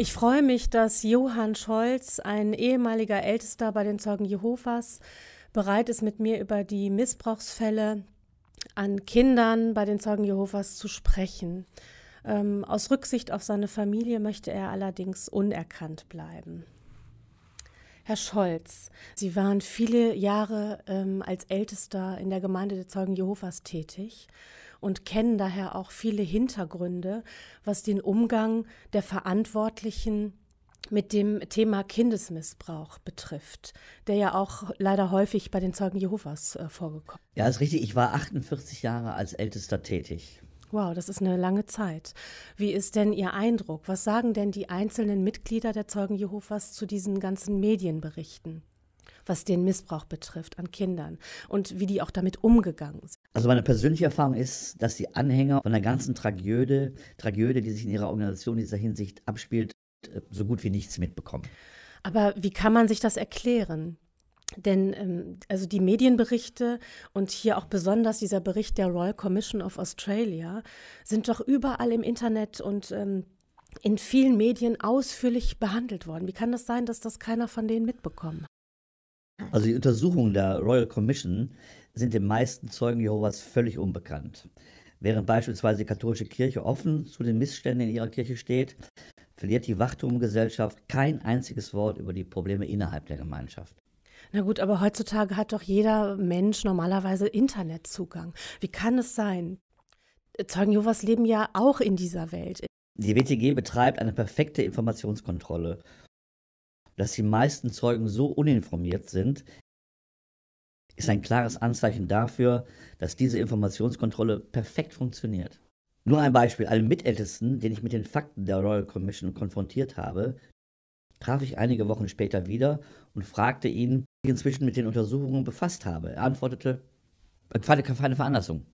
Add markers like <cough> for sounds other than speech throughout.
Ich freue mich, dass Johann Scholz, ein ehemaliger Ältester bei den Zeugen Jehovas, bereit ist, mit mir über die Missbrauchsfälle an Kindern bei den Zeugen Jehovas zu sprechen. Ähm, aus Rücksicht auf seine Familie möchte er allerdings unerkannt bleiben. Herr Scholz, Sie waren viele Jahre ähm, als Ältester in der Gemeinde der Zeugen Jehovas tätig und kennen daher auch viele Hintergründe, was den Umgang der Verantwortlichen mit dem Thema Kindesmissbrauch betrifft, der ja auch leider häufig bei den Zeugen Jehovas äh, vorgekommen ist. Ja, ist richtig. Ich war 48 Jahre als Ältester tätig. Wow, das ist eine lange Zeit. Wie ist denn Ihr Eindruck? Was sagen denn die einzelnen Mitglieder der Zeugen Jehovas zu diesen ganzen Medienberichten? was den Missbrauch betrifft an Kindern und wie die auch damit umgegangen sind. Also meine persönliche Erfahrung ist, dass die Anhänger von der ganzen Tragödie, Tragödie, die sich in ihrer Organisation in dieser Hinsicht abspielt, so gut wie nichts mitbekommen. Aber wie kann man sich das erklären? Denn ähm, also die Medienberichte und hier auch besonders dieser Bericht der Royal Commission of Australia sind doch überall im Internet und ähm, in vielen Medien ausführlich behandelt worden. Wie kann das sein, dass das keiner von denen mitbekommen hat? Also die Untersuchungen der Royal Commission sind den meisten Zeugen Jehovas völlig unbekannt. Während beispielsweise die katholische Kirche offen zu den Missständen in ihrer Kirche steht, verliert die Wachturmgesellschaft kein einziges Wort über die Probleme innerhalb der Gemeinschaft. Na gut, aber heutzutage hat doch jeder Mensch normalerweise Internetzugang. Wie kann es sein? Zeugen Jehovas leben ja auch in dieser Welt. Die WTG betreibt eine perfekte Informationskontrolle dass die meisten Zeugen so uninformiert sind, ist ein klares Anzeichen dafür, dass diese Informationskontrolle perfekt funktioniert. Nur ein Beispiel, einen Mitältesten, den ich mit den Fakten der Royal Commission konfrontiert habe, traf ich einige Wochen später wieder und fragte ihn, wie ich inzwischen mit den Untersuchungen befasst habe. Er antwortete, keine Veranlassung.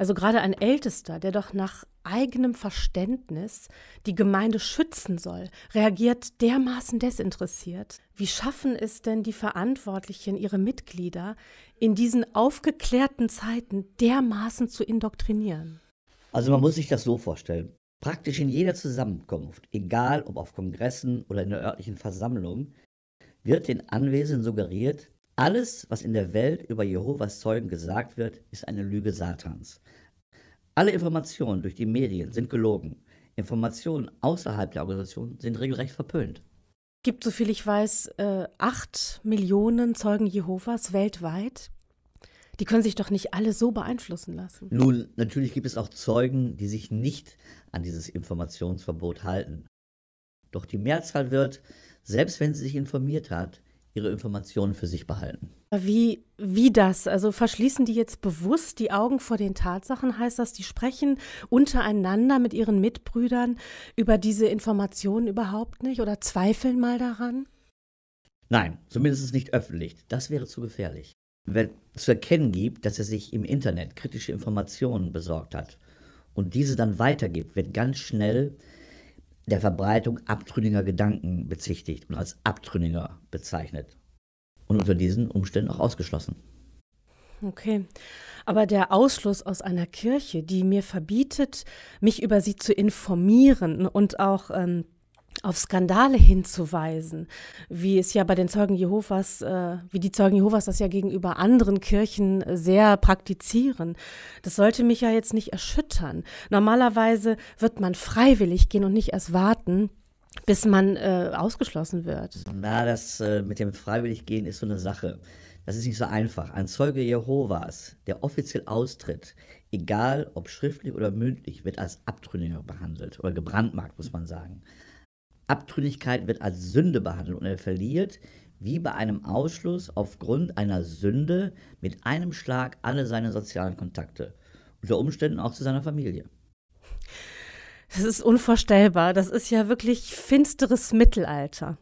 Also gerade ein Ältester, der doch nach eigenem Verständnis die Gemeinde schützen soll, reagiert dermaßen desinteressiert. Wie schaffen es denn die Verantwortlichen, ihre Mitglieder in diesen aufgeklärten Zeiten dermaßen zu indoktrinieren? Also man muss sich das so vorstellen. Praktisch in jeder Zusammenkunft, egal ob auf Kongressen oder in der örtlichen Versammlung, wird den Anwesenden suggeriert, alles, was in der Welt über Jehovas Zeugen gesagt wird, ist eine Lüge Satans. Alle Informationen durch die Medien sind gelogen. Informationen außerhalb der Organisation sind regelrecht verpönt. Es Gibt, soviel ich weiß, äh, acht Millionen Zeugen Jehovas weltweit. Die können sich doch nicht alle so beeinflussen lassen. Nun, natürlich gibt es auch Zeugen, die sich nicht an dieses Informationsverbot halten. Doch die Mehrzahl wird, selbst wenn sie sich informiert hat, ihre Informationen für sich behalten. Wie, wie das? Also verschließen die jetzt bewusst die Augen vor den Tatsachen? Heißt das, die sprechen untereinander mit ihren Mitbrüdern über diese Informationen überhaupt nicht oder zweifeln mal daran? Nein, zumindest nicht öffentlich. Das wäre zu gefährlich. Wenn zu erkennen gibt, dass er sich im Internet kritische Informationen besorgt hat und diese dann weitergibt, wird ganz schnell der Verbreitung abtrünniger Gedanken bezichtigt und als Abtrünniger bezeichnet und unter diesen Umständen auch ausgeschlossen. Okay, aber der Ausschluss aus einer Kirche, die mir verbietet, mich über sie zu informieren und auch ähm, auf Skandale hinzuweisen, wie es ja bei den Zeugen Jehovas, äh, wie die Zeugen Jehovas das ja gegenüber anderen Kirchen äh, sehr praktizieren. Das sollte mich ja jetzt nicht erschüttern. Normalerweise wird man freiwillig gehen und nicht erst warten, bis man äh, ausgeschlossen wird. Na, das äh, mit dem freiwillig gehen ist so eine Sache. Das ist nicht so einfach. Ein Zeuge Jehovas, der offiziell austritt, egal ob schriftlich oder mündlich, wird als Abtrünniger behandelt oder gebrandmarkt, muss man sagen. Abtrünnigkeit wird als Sünde behandelt und er verliert, wie bei einem Ausschluss aufgrund einer Sünde, mit einem Schlag alle seine sozialen Kontakte. Unter Umständen auch zu seiner Familie. Das ist unvorstellbar. Das ist ja wirklich finsteres Mittelalter.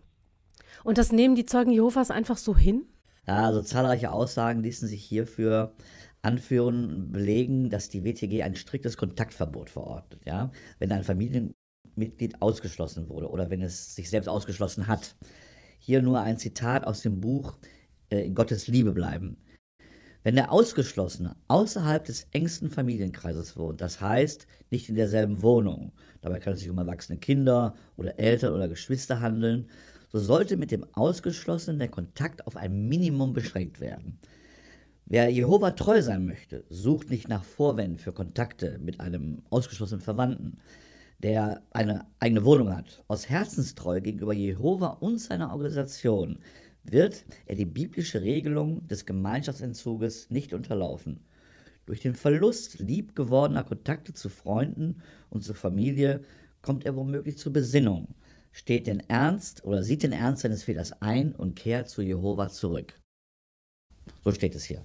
Und das nehmen die Zeugen Jehovas einfach so hin? Ja, also zahlreiche Aussagen ließen sich hierfür anführen, belegen, dass die WTG ein striktes Kontaktverbot verordnet. Ja? Wenn ein Familien Mitglied ausgeschlossen wurde oder wenn es sich selbst ausgeschlossen hat. Hier nur ein Zitat aus dem Buch äh, Gottes Liebe bleiben. Wenn der Ausgeschlossene außerhalb des engsten Familienkreises wohnt, das heißt nicht in derselben Wohnung, dabei kann es sich um erwachsene Kinder oder Eltern oder Geschwister handeln, so sollte mit dem Ausgeschlossenen der Kontakt auf ein Minimum beschränkt werden. Wer Jehova treu sein möchte, sucht nicht nach Vorwänden für Kontakte mit einem ausgeschlossenen Verwandten der eine eigene Wohnung hat, aus Herzenstreu gegenüber Jehova und seiner Organisation, wird er die biblische Regelung des Gemeinschaftsentzuges nicht unterlaufen. Durch den Verlust liebgewordener Kontakte zu Freunden und zur Familie kommt er womöglich zur Besinnung, steht den Ernst oder sieht den Ernst seines Fehlers ein und kehrt zu Jehova zurück. So steht es hier.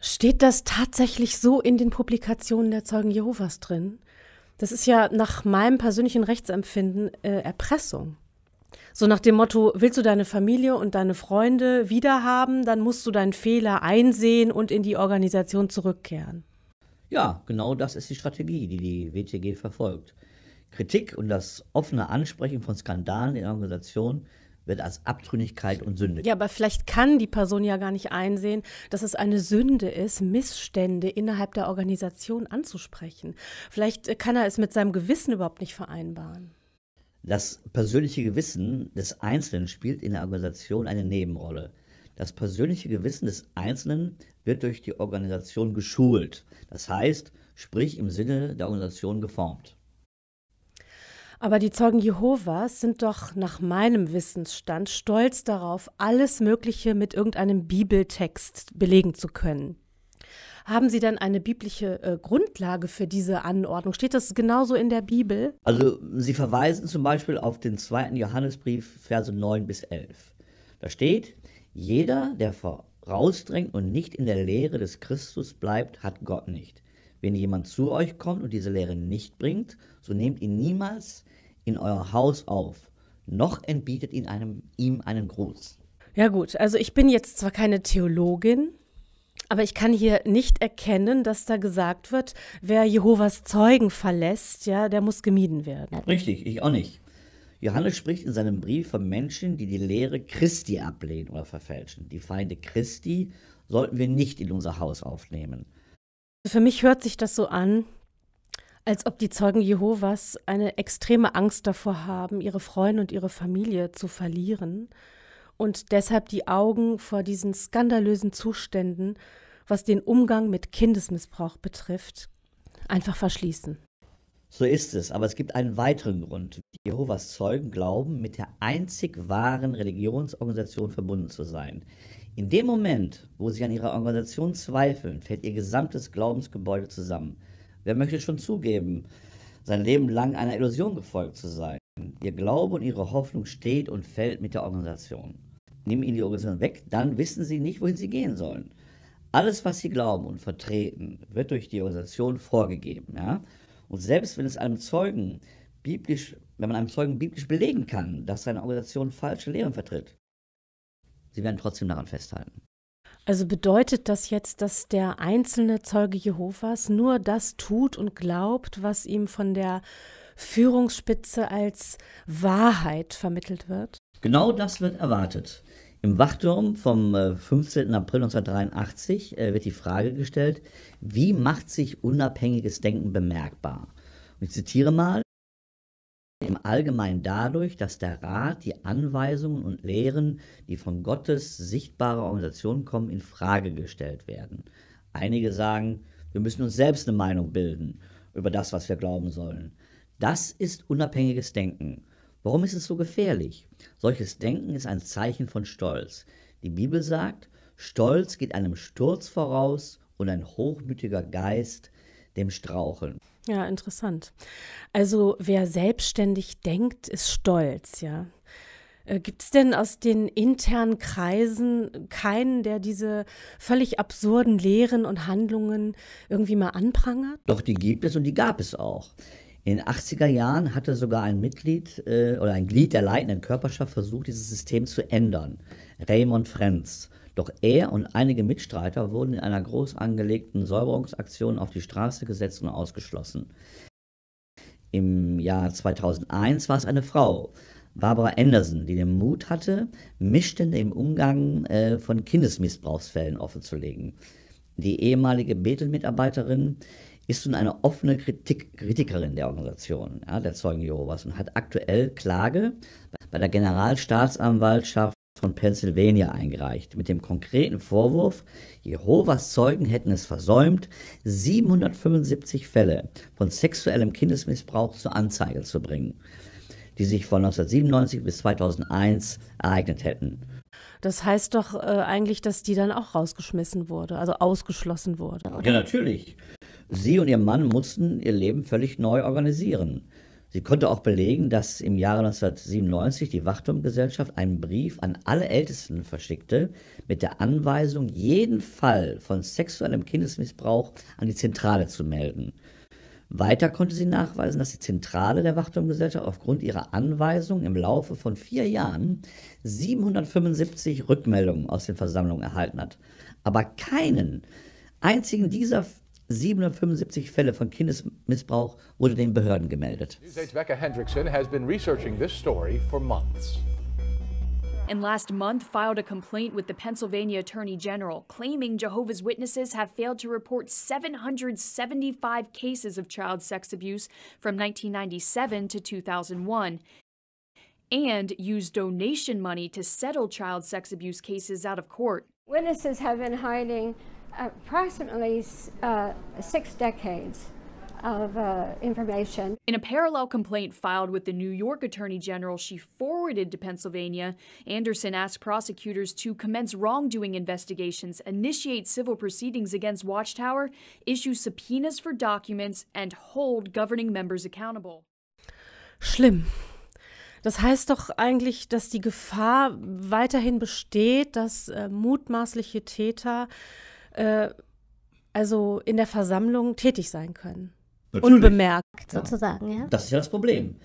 Steht das tatsächlich so in den Publikationen der Zeugen Jehovas drin? Das ist ja nach meinem persönlichen Rechtsempfinden äh, Erpressung. So nach dem Motto, willst du deine Familie und deine Freunde wiederhaben, dann musst du deinen Fehler einsehen und in die Organisation zurückkehren. Ja, genau das ist die Strategie, die die WTG verfolgt. Kritik und das offene Ansprechen von Skandalen in Organisationen wird als Abtrünnigkeit und Sünde. Ja, aber vielleicht kann die Person ja gar nicht einsehen, dass es eine Sünde ist, Missstände innerhalb der Organisation anzusprechen. Vielleicht äh, kann er es mit seinem Gewissen überhaupt nicht vereinbaren. Das persönliche Gewissen des Einzelnen spielt in der Organisation eine Nebenrolle. Das persönliche Gewissen des Einzelnen wird durch die Organisation geschult. Das heißt, sprich im Sinne der Organisation geformt. Aber die Zeugen Jehovas sind doch nach meinem Wissensstand stolz darauf, alles Mögliche mit irgendeinem Bibeltext belegen zu können. Haben Sie denn eine biblische äh, Grundlage für diese Anordnung? Steht das genauso in der Bibel? Also Sie verweisen zum Beispiel auf den zweiten Johannesbrief, Verse 9 bis 11. Da steht, jeder, der vorausdrängt und nicht in der Lehre des Christus bleibt, hat Gott nicht. Wenn jemand zu euch kommt und diese Lehre nicht bringt, so nehmt ihn niemals in euer Haus auf, noch entbietet ihn einem, ihm einen Gruß. Ja gut, also ich bin jetzt zwar keine Theologin, aber ich kann hier nicht erkennen, dass da gesagt wird, wer Jehovas Zeugen verlässt, ja, der muss gemieden werden. Richtig, ich auch nicht. Johannes spricht in seinem Brief von Menschen, die die Lehre Christi ablehnen oder verfälschen. Die Feinde Christi sollten wir nicht in unser Haus aufnehmen. Für mich hört sich das so an, als ob die Zeugen Jehovas eine extreme Angst davor haben, ihre Freunde und ihre Familie zu verlieren und deshalb die Augen vor diesen skandalösen Zuständen, was den Umgang mit Kindesmissbrauch betrifft, einfach verschließen. So ist es, aber es gibt einen weiteren Grund. Die Jehovas Zeugen glauben, mit der einzig wahren Religionsorganisation verbunden zu sein. In dem Moment, wo sie an ihrer Organisation zweifeln, fällt ihr gesamtes Glaubensgebäude zusammen. Wer möchte schon zugeben, sein Leben lang einer Illusion gefolgt zu sein? Ihr Glaube und ihre Hoffnung steht und fällt mit der Organisation. Nehmen ihnen die Organisation weg, dann wissen sie nicht, wohin sie gehen sollen. Alles, was sie glauben und vertreten, wird durch die Organisation vorgegeben. Ja? Und selbst wenn es einem Zeugen biblisch, wenn man einem Zeugen biblisch belegen kann, dass seine Organisation falsche Lehren vertritt, sie werden trotzdem daran festhalten. Also bedeutet das jetzt, dass der einzelne Zeuge Jehovas nur das tut und glaubt, was ihm von der Führungsspitze als Wahrheit vermittelt wird? Genau das wird erwartet. Im Wachturm vom 15. Äh, April 1983 äh, wird die Frage gestellt, wie macht sich unabhängiges Denken bemerkbar? ich zitiere mal, im Allgemeinen dadurch, dass der Rat die Anweisungen und Lehren, die von Gottes sichtbarer Organisation kommen, in Frage gestellt werden. Einige sagen, wir müssen uns selbst eine Meinung bilden über das, was wir glauben sollen. Das ist unabhängiges Denken. Warum ist es so gefährlich? Solches Denken ist ein Zeichen von Stolz. Die Bibel sagt, Stolz geht einem Sturz voraus und ein hochmütiger Geist dem Straucheln. Ja, interessant. Also wer selbstständig denkt, ist stolz, ja. Äh, gibt es denn aus den internen Kreisen keinen, der diese völlig absurden Lehren und Handlungen irgendwie mal anprangert? Doch, die gibt es und die gab es auch. In den 80er Jahren hatte sogar ein Mitglied äh, oder ein Glied der leitenden Körperschaft versucht, dieses System zu ändern. Raymond Frenz. Doch er und einige Mitstreiter wurden in einer groß angelegten Säuberungsaktion auf die Straße gesetzt und ausgeschlossen. Im Jahr 2001 war es eine Frau, Barbara Anderson, die den Mut hatte, Missstände im Umgang äh, von Kindesmissbrauchsfällen offenzulegen. Die ehemalige Bethel-Mitarbeiterin ist nun eine offene Kritik Kritikerin der Organisation, ja, der Zeugen Jehovas, und hat aktuell Klage bei der Generalstaatsanwaltschaft von Pennsylvania eingereicht, mit dem konkreten Vorwurf, Jehovas Zeugen hätten es versäumt, 775 Fälle von sexuellem Kindesmissbrauch zur Anzeige zu bringen, die sich von 1997 bis 2001 ereignet hätten. Das heißt doch äh, eigentlich, dass die dann auch rausgeschmissen wurde, also ausgeschlossen wurde. Oder? Ja, natürlich. Sie und ihr Mann mussten ihr Leben völlig neu organisieren. Sie konnte auch belegen, dass im Jahre 1997 die Wachturmgesellschaft einen Brief an alle Ältesten verschickte mit der Anweisung, jeden Fall von sexuellem Kindesmissbrauch an die Zentrale zu melden. Weiter konnte sie nachweisen, dass die Zentrale der Wachturmgesellschaft aufgrund ihrer Anweisung im Laufe von vier Jahren 775 Rückmeldungen aus den Versammlungen erhalten hat. Aber keinen einzigen dieser 775 Fälle von Kindesmissbrauch wurde den Behörden gemeldet. Becca Hendrickson has been researching this story for months. And last month filed a complaint with the Pennsylvania Attorney General claiming Jehovah's Witnesses have failed to report 775 cases of child sex abuse from 1997 to 2001 and used donation money to settle child sex abuse cases out of court. Witnesses have been hiding approximately uh, six decades of uh, information. In a parallel complaint filed with the New York Attorney General she forwarded to Pennsylvania, Anderson asked prosecutors to commence wrongdoing investigations, initiate civil proceedings against Watchtower, issue subpoenas for documents, and hold governing members accountable. Schlimm. Das heißt doch eigentlich, dass die Gefahr weiterhin besteht, dass äh, mutmaßliche Täter äh, also in der Versammlung tätig sein können. Natürlich. Unbemerkt ja. sozusagen, ja. Das ist ja das Problem.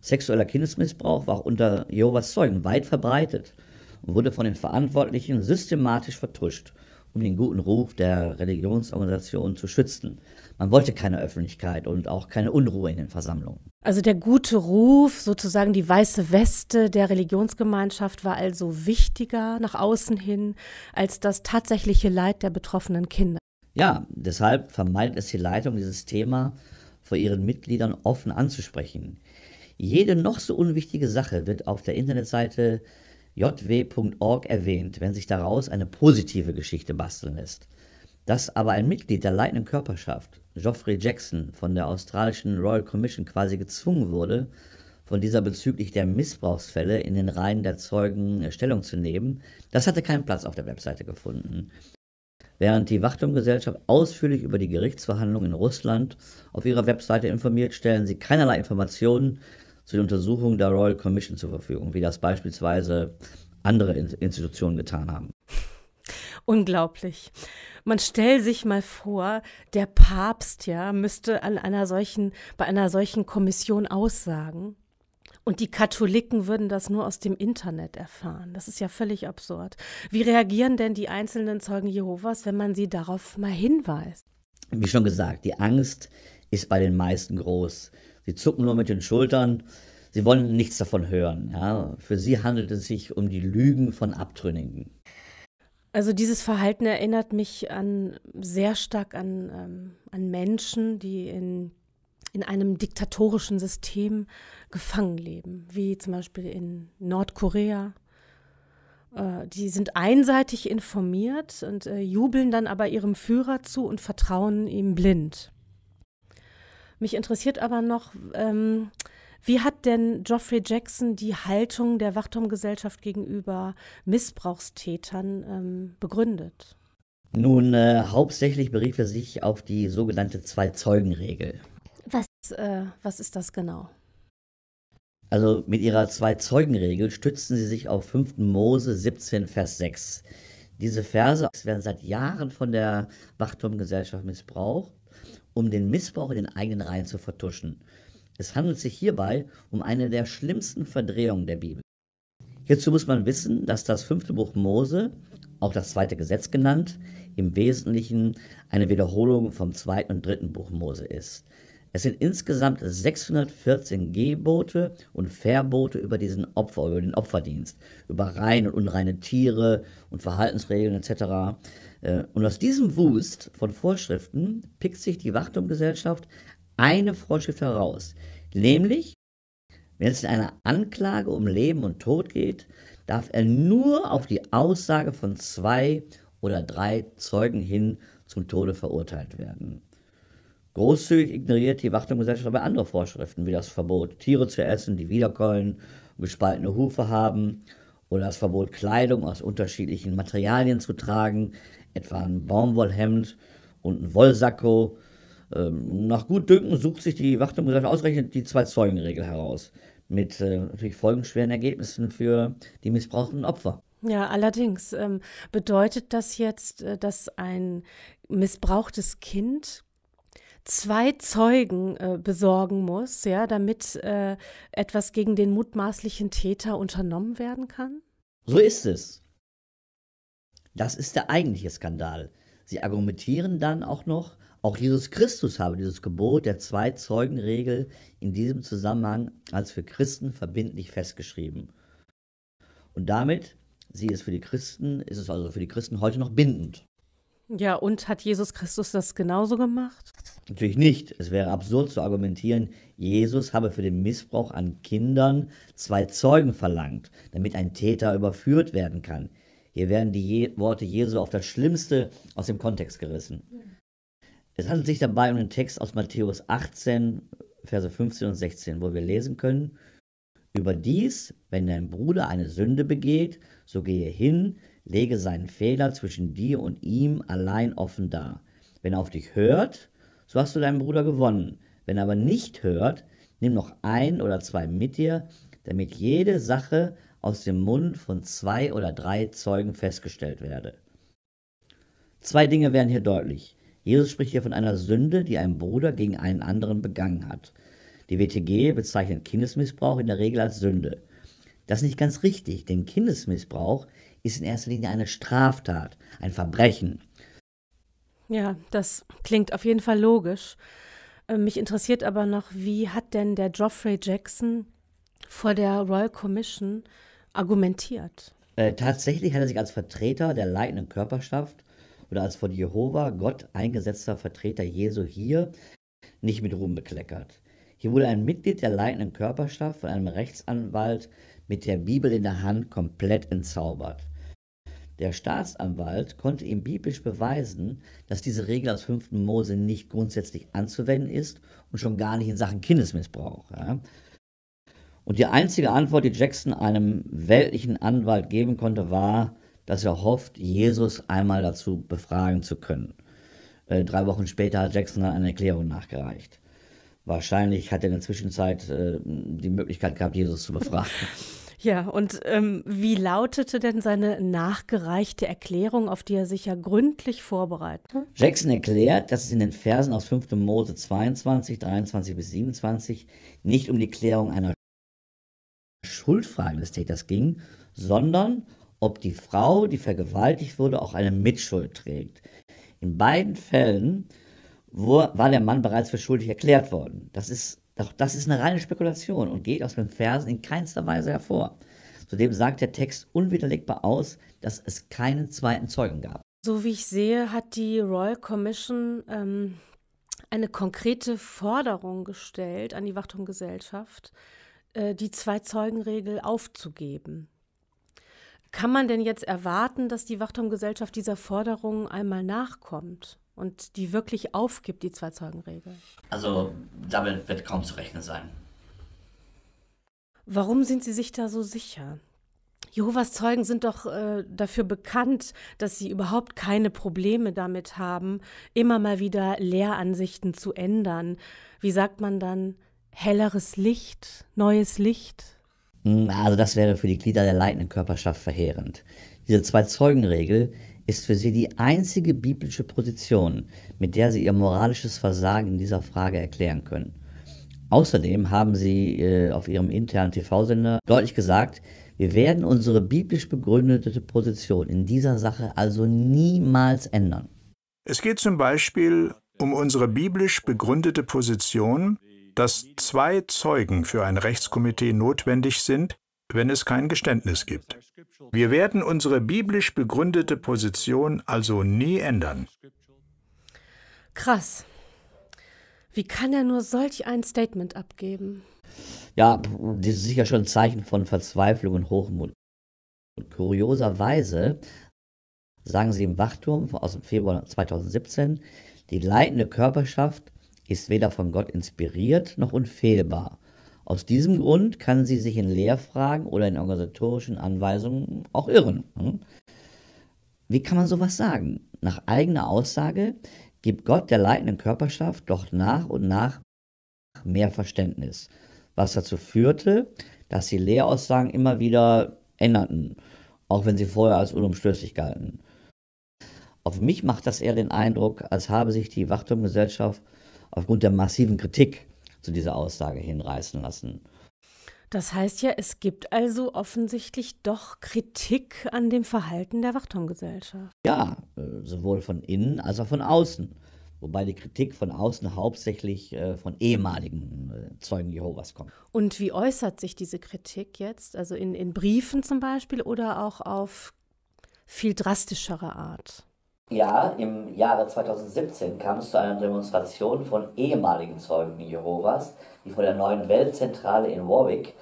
Sexueller Kindesmissbrauch war auch unter Jehovas Zeugen weit verbreitet und wurde von den Verantwortlichen systematisch vertuscht um den guten Ruf der Religionsorganisation zu schützen. Man wollte keine Öffentlichkeit und auch keine Unruhe in den Versammlungen. Also der gute Ruf, sozusagen die weiße Weste der Religionsgemeinschaft war also wichtiger nach außen hin als das tatsächliche Leid der betroffenen Kinder. Ja, deshalb vermeidet es die Leitung, dieses Thema vor ihren Mitgliedern offen anzusprechen. Jede noch so unwichtige Sache wird auf der Internetseite jw.org erwähnt, wenn sich daraus eine positive Geschichte basteln lässt. Dass aber ein Mitglied der leitenden Körperschaft, Geoffrey Jackson, von der australischen Royal Commission quasi gezwungen wurde, von dieser bezüglich der Missbrauchsfälle in den Reihen der Zeugen äh, Stellung zu nehmen, das hatte keinen Platz auf der Webseite gefunden. Während die Wachturmgesellschaft ausführlich über die Gerichtsverhandlungen in Russland auf ihrer Webseite informiert, stellen sie keinerlei Informationen zu den Untersuchungen der Royal Commission zur Verfügung, wie das beispielsweise andere Institutionen getan haben. Unglaublich. Man stellt sich mal vor, der Papst ja müsste an einer solchen, bei einer solchen Kommission aussagen. Und die Katholiken würden das nur aus dem Internet erfahren. Das ist ja völlig absurd. Wie reagieren denn die einzelnen Zeugen Jehovas, wenn man sie darauf mal hinweist? Wie schon gesagt, die Angst ist bei den meisten groß. Sie zucken nur mit den Schultern. Sie wollen nichts davon hören. Ja. Für sie handelt es sich um die Lügen von Abtrünnigen. Also dieses Verhalten erinnert mich an sehr stark an, ähm, an Menschen, die in, in einem diktatorischen System gefangen leben, wie zum Beispiel in Nordkorea. Äh, die sind einseitig informiert und äh, jubeln dann aber ihrem Führer zu und vertrauen ihm blind. Mich interessiert aber noch, ähm, wie hat denn Geoffrey Jackson die Haltung der Wachturmgesellschaft gegenüber Missbrauchstätern ähm, begründet? Nun, äh, hauptsächlich berief er sich auf die sogenannte Zwei-Zeugen-Regel. Was, äh, was ist das genau? Also mit ihrer Zwei-Zeugen-Regel stützten sie sich auf 5. Mose 17, Vers 6. Diese Verse werden seit Jahren von der Wachturmgesellschaft missbraucht um den Missbrauch in den eigenen Reihen zu vertuschen. Es handelt sich hierbei um eine der schlimmsten Verdrehungen der Bibel. Hierzu muss man wissen, dass das fünfte Buch Mose, auch das zweite Gesetz genannt, im Wesentlichen eine Wiederholung vom zweiten und dritten Buch Mose ist. Es sind insgesamt 614 Gebote und Verbote über diesen Opfer, über den Opferdienst, über reine und unreine Tiere und Verhaltensregeln etc. Äh, und aus diesem Wust von Vorschriften pickt sich die Wachtumgesellschaft eine Vorschrift heraus, nämlich, wenn es in einer Anklage um Leben und Tod geht, darf er nur auf die Aussage von zwei oder drei Zeugen hin zum Tode verurteilt werden. Großzügig ignoriert die Wachtumgesellschaft aber andere Vorschriften, wie das Verbot, Tiere zu essen, die wiederkeulen, und gespaltene Hufe haben oder das Verbot, Kleidung aus unterschiedlichen Materialien zu tragen, etwa ein Baumwollhemd und ein Wollsacko. Ähm, nach Gutdünken sucht sich die Wachtungsgesellschaft ausreichend die Zwei-Zeugen-Regel heraus. Mit äh, natürlich folgenschweren Ergebnissen für die missbrauchten Opfer. Ja, allerdings ähm, bedeutet das jetzt, äh, dass ein missbrauchtes Kind zwei Zeugen äh, besorgen muss, ja, damit äh, etwas gegen den mutmaßlichen Täter unternommen werden kann? So ist es. Das ist der eigentliche Skandal. Sie argumentieren dann auch noch, auch Jesus Christus habe dieses Gebot der Zwei-Zeugen-Regel in diesem Zusammenhang als für Christen verbindlich festgeschrieben. Und damit, sie ist für die Christen, ist es also für die Christen heute noch bindend. Ja, und hat Jesus Christus das genauso gemacht? Natürlich nicht. Es wäre absurd zu argumentieren, Jesus habe für den Missbrauch an Kindern zwei Zeugen verlangt, damit ein Täter überführt werden kann. Hier werden die Je Worte Jesu auf das Schlimmste aus dem Kontext gerissen. Es handelt sich dabei um den Text aus Matthäus 18, Verse 15 und 16, wo wir lesen können, Überdies, wenn dein Bruder eine Sünde begeht, so gehe hin, lege seinen Fehler zwischen dir und ihm allein offen dar. Wenn er auf dich hört, so hast du deinen Bruder gewonnen. Wenn er aber nicht hört, nimm noch ein oder zwei mit dir, damit jede Sache aus dem Mund von zwei oder drei Zeugen festgestellt werde. Zwei Dinge werden hier deutlich. Jesus spricht hier von einer Sünde, die ein Bruder gegen einen anderen begangen hat. Die WTG bezeichnet Kindesmissbrauch in der Regel als Sünde. Das ist nicht ganz richtig, denn Kindesmissbrauch ist in erster Linie eine Straftat, ein Verbrechen. Ja, das klingt auf jeden Fall logisch. Ähm, mich interessiert aber noch, wie hat denn der Geoffrey Jackson vor der Royal Commission argumentiert. Äh, tatsächlich hat er sich als Vertreter der leitenden Körperschaft oder als von Jehova, Gott eingesetzter Vertreter Jesu hier nicht mit Ruhm bekleckert. Hier wurde ein Mitglied der leitenden Körperschaft von einem Rechtsanwalt mit der Bibel in der Hand komplett entzaubert. Der Staatsanwalt konnte ihm biblisch beweisen, dass diese Regel aus 5. Mose nicht grundsätzlich anzuwenden ist und schon gar nicht in Sachen Kindesmissbrauch. Ja. Und die einzige Antwort, die Jackson einem weltlichen Anwalt geben konnte, war, dass er hofft, Jesus einmal dazu befragen zu können. Äh, drei Wochen später hat Jackson dann eine Erklärung nachgereicht. Wahrscheinlich hat er in der Zwischenzeit äh, die Möglichkeit gehabt, Jesus zu befragen. <laughs> Ja, und ähm, wie lautete denn seine nachgereichte Erklärung, auf die er sich ja gründlich vorbereitete? Jackson erklärt, dass es in den Versen aus 5. Mose 22, 23 bis 27 nicht um die Klärung einer Schuldfragen des Täters ging, sondern ob die Frau, die vergewaltigt wurde, auch eine Mitschuld trägt. In beiden Fällen war der Mann bereits für schuldig erklärt worden. Das ist, doch das ist eine reine Spekulation und geht aus den Versen in keinster Weise hervor. Zudem sagt der Text unwiderlegbar aus, dass es keinen zweiten Zeugen gab. So wie ich sehe, hat die Royal Commission ähm, eine konkrete Forderung gestellt an die Wachturmgesellschaft, äh, die Zwei-Zeugen-Regel aufzugeben. Kann man denn jetzt erwarten, dass die Wachturmgesellschaft dieser Forderung einmal nachkommt und die wirklich aufgibt, die Zwei-Zeugen-Regel? Also damit wird kaum zu rechnen sein. Warum sind Sie sich da so sicher? Jehovas Zeugen sind doch äh, dafür bekannt, dass sie überhaupt keine Probleme damit haben, immer mal wieder Lehransichten zu ändern. Wie sagt man dann, helleres Licht, neues Licht? Hm, also das wäre für die Glieder der leitenden Körperschaft verheerend. Diese Zwei-Zeugen-Regel ist für sie die einzige biblische Position, mit der sie ihr moralisches Versagen in dieser Frage erklären können. Außerdem haben sie äh, auf ihrem internen TV-Sender deutlich gesagt, wir werden unsere biblisch begründete Position in dieser Sache also niemals ändern. Es geht zum Beispiel um unsere biblisch begründete Position, dass zwei Zeugen für ein Rechtskomitee notwendig sind, wenn es kein Geständnis gibt. Wir werden unsere biblisch begründete Position also nie ändern. Krass. Wie kann er nur solch ein Statement abgeben? Ja, das ist sicher schon ein Zeichen von Verzweiflung und Hochmut. Und kurioserweise sagen sie im Wachturm aus dem Februar 2017, die leitende Körperschaft ist weder von Gott inspiriert noch unfehlbar. Aus diesem Grund kann sie sich in Lehrfragen oder in organisatorischen Anweisungen auch irren. Hm? Wie kann man sowas sagen? Nach eigener Aussage gibt Gott der leitenden Körperschaft doch nach und nach mehr Verständnis, was dazu führte, dass die Lehraussagen immer wieder änderten, auch wenn sie vorher als unumstößlich galten. Auf mich macht das eher den Eindruck, als habe sich die Wachturmgesellschaft aufgrund der massiven Kritik zu dieser Aussage hinreißen lassen. Das heißt ja, es gibt also offensichtlich doch Kritik an dem Verhalten der Wachturmgesellschaft. Ja, äh, sowohl von innen als auch von außen. Wobei die Kritik von außen hauptsächlich äh, von ehemaligen äh, Zeugen Jehovas kommt. Und wie äußert sich diese Kritik jetzt? Also in, in Briefen zum Beispiel oder auch auf viel drastischere Art? Ja, im Jahre 2017 kam es zu einer Demonstration von ehemaligen Zeugen Jehovas, die vor der neuen Weltzentrale in Warwick,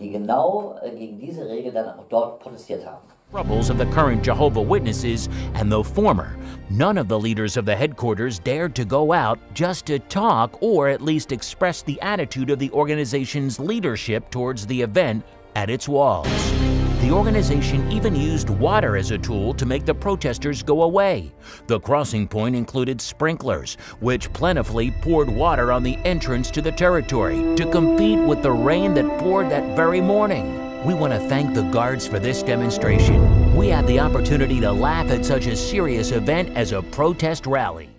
die genau äh, gegen diese Regel dann auch dort protestiert haben. Troubles of the current Jehovah Witnesses and the former. None of the leaders of the headquarters dared to go out just to talk or at least express the attitude of the organization's leadership towards the event at its walls. The organization even used water as a tool to make the protesters go away. The crossing point included sprinklers, which plentifully poured water on the entrance to the territory to compete with the rain that poured that very morning. We want to thank the guards for this demonstration. We had the opportunity to laugh at such a serious event as a protest rally.